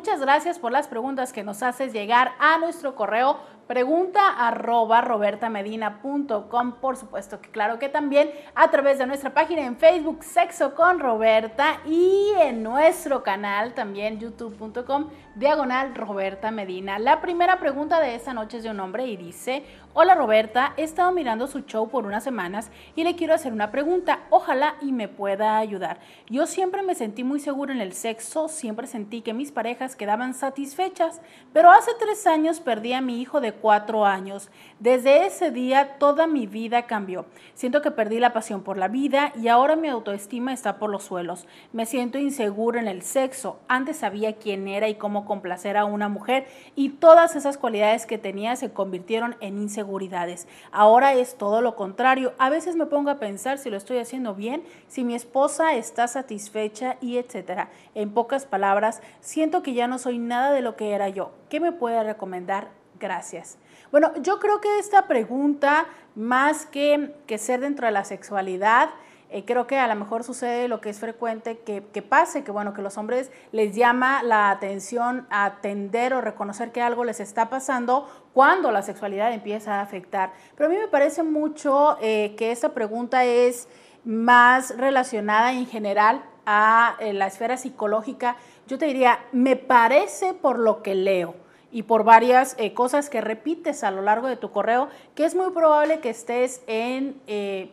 Muchas gracias por las preguntas que nos haces llegar a nuestro correo Pregunta arroba robertamedina.com, por supuesto que claro que también a través de nuestra página en Facebook Sexo con Roberta y en nuestro canal también youtube.com diagonal Roberta Medina. La primera pregunta de esta noche es de un hombre y dice, hola Roberta, he estado mirando su show por unas semanas y le quiero hacer una pregunta, ojalá y me pueda ayudar. Yo siempre me sentí muy seguro en el sexo, siempre sentí que mis parejas quedaban satisfechas, pero hace tres años perdí a mi hijo de cuatro años. Desde ese día toda mi vida cambió. Siento que perdí la pasión por la vida y ahora mi autoestima está por los suelos. Me siento inseguro en el sexo. Antes sabía quién era y cómo complacer a una mujer y todas esas cualidades que tenía se convirtieron en inseguridades. Ahora es todo lo contrario. A veces me pongo a pensar si lo estoy haciendo bien, si mi esposa está satisfecha y etcétera. En pocas palabras, siento que ya no soy nada de lo que era yo. ¿Qué me puede recomendar Gracias. Bueno, yo creo que esta pregunta, más que, que ser dentro de la sexualidad, eh, creo que a lo mejor sucede lo que es frecuente que, pase, que bueno, que los hombres les llama la atención a atender o reconocer que algo les está pasando cuando la sexualidad empieza a afectar. Pero a mí me parece mucho eh, que esta pregunta es más relacionada en general a eh, la esfera psicológica. Yo te diría, me parece por lo que leo y por varias eh, cosas que repites a lo largo de tu correo, que es muy probable que estés en, eh,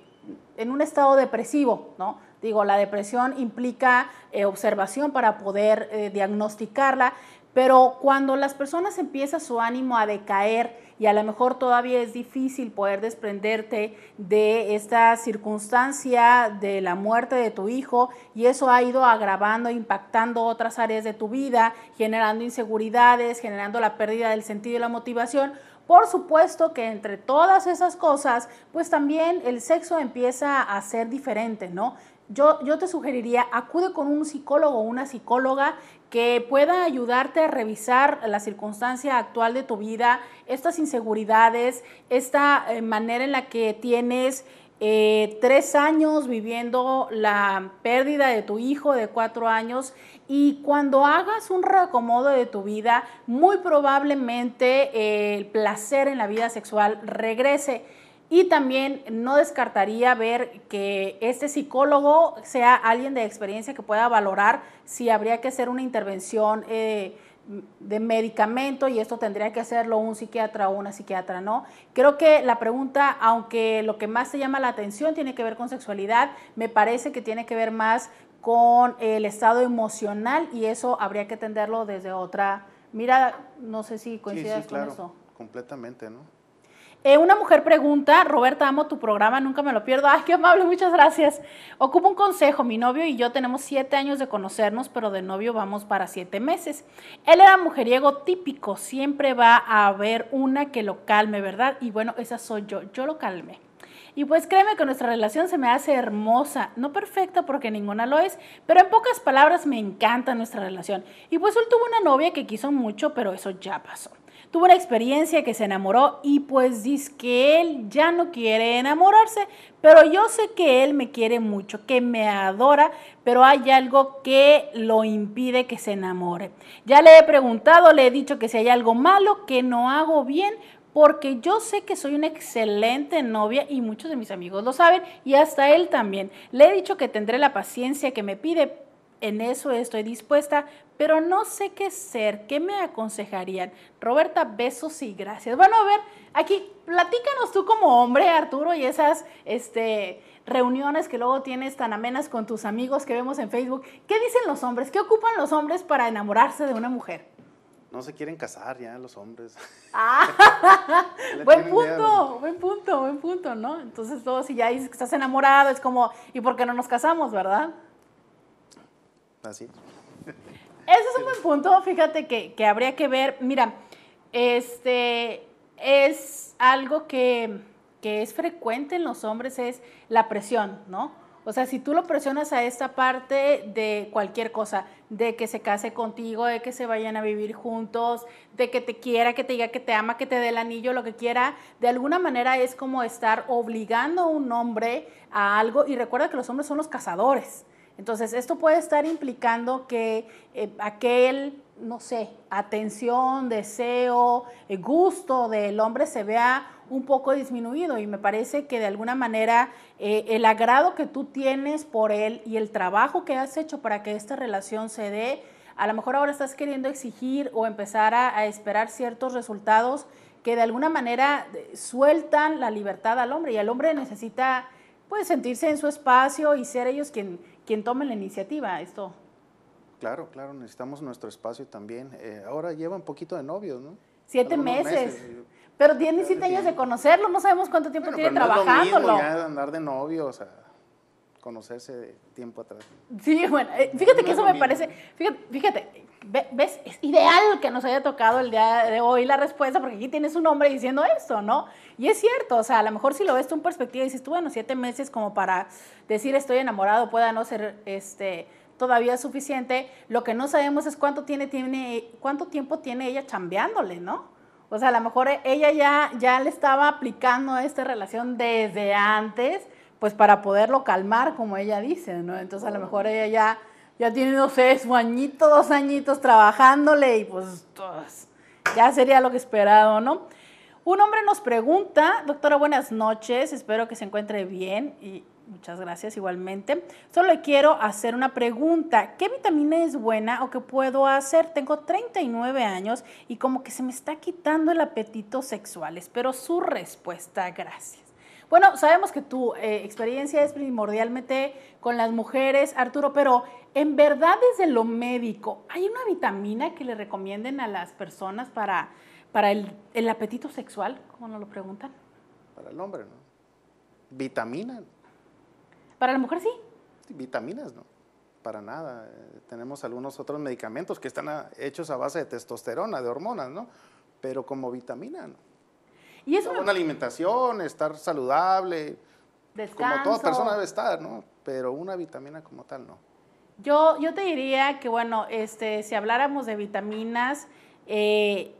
un estado depresivo, ¿no? Digo, la depresión implica eh, observación para poder diagnosticarla pero cuando las personas empiezan su ánimo a decaer y a lo mejor todavía es difícil poder desprenderte de esta circunstancia de la muerte de tu hijo y eso ha ido agravando, impactando otras áreas de tu vida, generando inseguridades, generando la pérdida del sentido y la motivación, por supuesto que entre todas esas cosas, pues también el sexo empieza a ser diferente, ¿no? yo, te sugeriría, acude con un psicólogo o una psicóloga que pueda ayudarte a revisar la circunstancia actual de tu vida, estas inseguridades, esta eh, manera en la que tienes eh, tres años viviendo la pérdida de tu hijo de cuatro años y cuando hagas un reacomodo de tu vida, muy probablemente eh, el placer en la vida sexual regrese. Y también no descartaría ver que este psicólogo sea alguien de experiencia que pueda valorar si habría que hacer una intervención eh, de medicamento y esto tendría que hacerlo un psiquiatra o una psiquiatra, ¿no? Creo que la pregunta, aunque lo que más se llama la atención tiene que ver con sexualidad, me parece que tiene que ver más con el estado emocional y eso habría que atenderlo desde otra mirada. No sé si coincidas sí, sí, claro, Completamente, ¿no? Eh, una mujer pregunta, Roberta, amo tu programa, nunca me lo pierdo. Ay, qué amable, muchas gracias. Ocupo un consejo, mi novio y yo tenemos siete años de conocernos, pero de novio vamos para siete meses. Él era mujeriego típico, siempre va a haber una que lo calme, ¿verdad? Y bueno, esa soy yo, yo lo calmé. Y pues créeme que nuestra relación se me hace hermosa, no perfecta porque ninguna lo es, pero en pocas palabras me encanta nuestra relación. Y pues él tuvo una novia que quiso mucho, pero eso ya pasó. Tuvo una experiencia que se enamoró y pues dice que él ya no quiere enamorarse, pero yo sé que él me quiere mucho, que me adora, pero hay algo que lo impide que se enamore. Ya le he preguntado, le he dicho que si hay algo malo, que no hago bien, porque yo sé que soy una excelente novia y muchos de mis amigos lo saben y hasta él también. Le he dicho que tendré la paciencia que me pide, en eso estoy dispuesta, pero no sé qué ser, ¿qué me aconsejarían? Roberta, besos y gracias. Bueno, a ver, aquí platícanos tú como hombre, Arturo, y esas este, reuniones que luego tienes tan amenas con tus amigos que vemos en Facebook. ¿Qué dicen los hombres? ¿Qué ocupan los hombres para enamorarse de una mujer? No se quieren casar ya los hombres. Ah, buen punto, buen punto, buen punto, ¿no? Entonces todo, si ya dices que estás enamorado, es como, ¿y por qué no nos casamos, verdad? Así. Ese es un buen punto, fíjate que, que habría que ver, mira, este es algo que, que, es frecuente en los hombres, es la presión, ¿no? O sea, si tú lo presionas a esta parte de cualquier cosa, de que se case contigo, de que se vayan a vivir juntos, de que te quiera, que te diga que te ama, que te dé el anillo, lo que quiera, de alguna manera es como estar obligando a un hombre a algo. Y recuerda que los hombres son los cazadores. Entonces, esto puede estar implicando que eh, aquel, no sé, atención, deseo, eh, gusto del hombre se vea un poco disminuido y me parece que de alguna manera eh, el agrado que tú tienes por él y el trabajo que has hecho para que esta relación se dé, a lo mejor ahora estás queriendo exigir o empezar a, esperar ciertos resultados que de alguna manera sueltan la libertad al hombre y el hombre necesita puede sentirse en su espacio y ser ellos quien, quien tome la iniciativa, esto. Claro, claro, necesitamos nuestro espacio también. Eh, ahora lleva un poquito de novios, ¿no? Siete meses. Pero tiene siete años de conocerlo, no sabemos cuánto tiempo tiene trabajándolo. de andar de novios a conocerse tiempo atrás. Sí, bueno, eh, fíjate que eso me parece, fíjate, fíjate, ¿Ves? Es ideal que nos haya tocado el día de hoy la respuesta, porque aquí tienes un hombre diciendo esto, ¿no? Y es cierto, o sea, a lo mejor si lo ves tú en perspectiva y dices tú, bueno, siete meses como para decir estoy enamorado pueda no ser este, todavía suficiente. Lo que no sabemos es cuánto, tiene, tiene, cuánto tiempo tiene ella chambeándole, ¿no? O sea, a lo mejor ella ya, ya le estaba aplicando esta relación desde antes, pues para poderlo calmar, como ella dice, ¿no? Entonces a lo mejor ella ya ya tiene, no sé, su añito, dos añitos trabajándole y pues ya sería lo que esperado, ¿no? Un hombre nos pregunta, doctora, buenas noches, espero que se encuentre bien y muchas gracias igualmente. Solo quiero hacer una pregunta, ¿qué vitamina es buena o qué puedo hacer? Tengo 39 años y como que se me está quitando el apetito sexual, espero su respuesta, gracias. Bueno, sabemos que tu eh, experiencia es primordialmente con las mujeres, Arturo, pero en verdad desde lo médico, ¿hay una vitamina que le recomienden a las personas para, para el, apetito sexual, como nos lo preguntan? Para el hombre, ¿no? Vitamina. Para la mujer sí. vitaminas, ¿no? Para nada. Eh, tenemos algunos otros medicamentos que están hechos a base de testosterona, de hormonas, ¿no? Pero como vitamina, ¿no? es una, alimentación, estar saludable, como toda persona debe estar, ¿no? Pero una vitamina como tal no. Yo, yo te diría que, bueno, este, si habláramos de vitaminas, eh,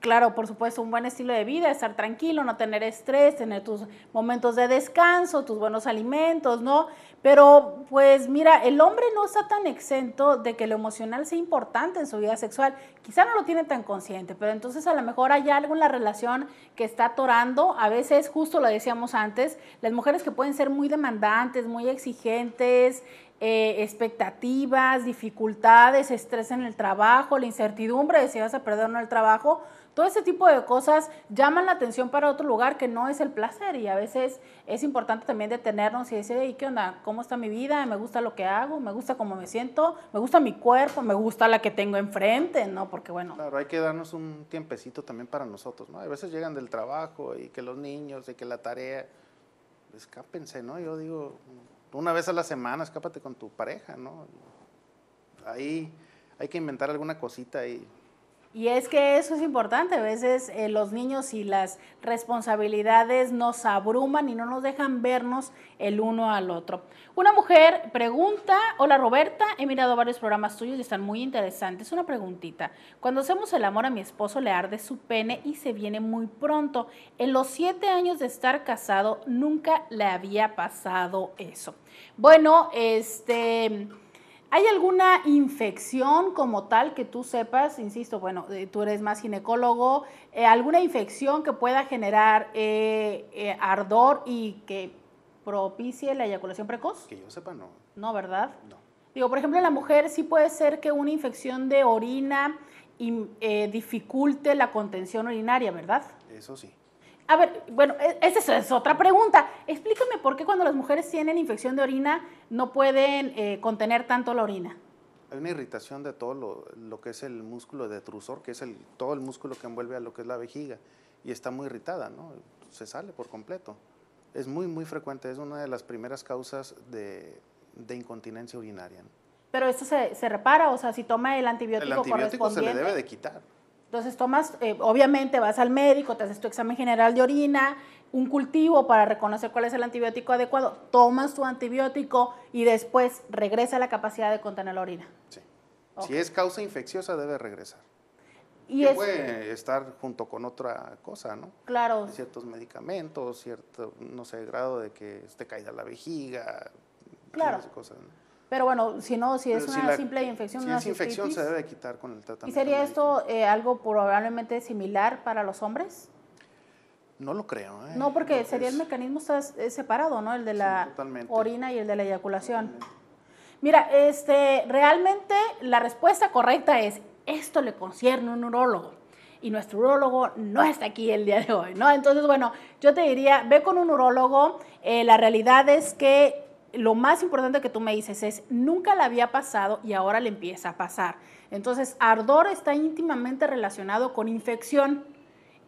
claro, por supuesto, un buen estilo de vida, estar tranquilo, no tener estrés, tener tus momentos de descanso, tus buenos alimentos, ¿no? Pero pues mira, el hombre no está tan exento de que lo emocional sea importante en su vida sexual. Quizá no lo tiene tan consciente, pero entonces a lo mejor hay algo en la relación que está atorando. A veces, justo lo decíamos antes, las mujeres que pueden ser muy demandantes, muy exigentes, eh, expectativas, dificultades, estrés en el trabajo, la incertidumbre de si vas a perder o no el trabajo, todo ese tipo de cosas llaman la atención para otro lugar que no es el placer y a veces es importante también detenernos y decir, ¿y qué onda? cómo está mi vida, me gusta lo que hago, me gusta cómo me siento, me gusta mi cuerpo, me gusta la que tengo enfrente, ¿no? Porque bueno. Claro, hay que darnos un tiempecito también para nosotros, ¿no? A veces llegan del trabajo y que los niños y que la tarea. Escápense, ¿no? Yo digo, una vez a la semana escápate con tu pareja, ¿no? Ahí hay que inventar alguna cosita y y es que eso es importante, a veces eh, los niños y las responsabilidades nos abruman y no nos dejan vernos el uno al otro. Una mujer pregunta, hola Roberta, he mirado varios programas tuyos y están muy interesantes. Una preguntita, cuando hacemos el amor a mi esposo le arde su pene y se viene muy pronto. En los siete años de estar casado nunca le había pasado eso. Bueno, este... ¿Hay alguna infección como tal que tú sepas? Insisto, bueno, eh, tú eres más ginecólogo. Eh, ¿Alguna infección que pueda generar eh, ardor y que propicie la eyaculación precoz? Que yo sepa, no. No, ¿verdad? No. Digo, por ejemplo, en la mujer sí puede ser que una infección de orina dificulte la contención urinaria, ¿verdad? Eso sí a ver, bueno, e-, esa es otra pregunta. Explícame por qué cuando las mujeres tienen infección de orina no pueden eh, contener tanto la orina. Hay una irritación de todo lo, que es el músculo detrusor, que es el, todo el músculo que envuelve a lo que es la vejiga, y está muy irritada, ¿no? Se sale por completo. Es muy, muy frecuente, es una de las primeras causas de, incontinencia urinaria. Pero esto se, repara, o sea, si toma el antibiótico. El antibiótico se le debe de quitar. Entonces tomas, eh, obviamente vas al médico, te haces tu examen general de orina, un cultivo para reconocer cuál es el antibiótico adecuado, tomas tu antibiótico y después regresa la capacidad de contener la orina. Sí. Si es causa infecciosa debe regresar. Y es, puede estar junto con otra cosa, ¿no? Claro. Ciertos medicamentos, cierto, no sé, grado de que esté caída la vejiga, claro. cosas. ¿no? Pero bueno, si no, si es una simple infección, si es infección se debe quitar con el tratamiento. ¿Y sería esto eh, algo probablemente similar para los hombres? No lo creo. ¿eh? No, porque sería el mecanismo separado, ¿no? El de la orina y el de la eyaculación. Mira, este, realmente la respuesta correcta es esto le concierne a un urólogo y nuestro urólogo no está aquí el día de hoy, ¿no? Entonces, bueno, yo te diría, ve con un urólogo, eh, la realidad es que lo más importante que tú me dices es, nunca la había pasado y ahora le empieza a pasar. Entonces, ardor está íntimamente relacionado con infección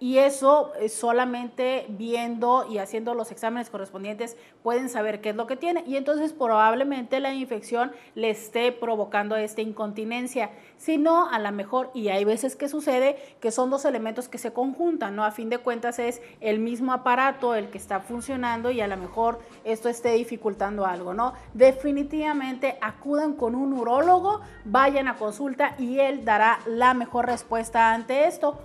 y eso eh, solamente viendo y haciendo los exámenes correspondientes pueden saber qué es lo que tiene y entonces probablemente la infección le esté provocando esta incontinencia, si no a lo mejor y hay veces que sucede que son dos elementos que se conjuntan, ¿no? A fin de cuentas es el mismo aparato el que está funcionando y a lo mejor esto esté dificultando algo, ¿no? Definitivamente acudan con un urólogo, vayan a consulta y él dará la mejor respuesta ante esto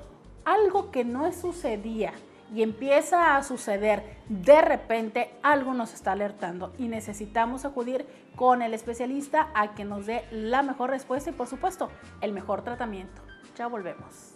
algo que no sucedía y empieza a suceder de repente, algo nos está alertando y necesitamos acudir con el especialista a que nos dé la mejor respuesta y por supuesto el mejor tratamiento. Ya volvemos.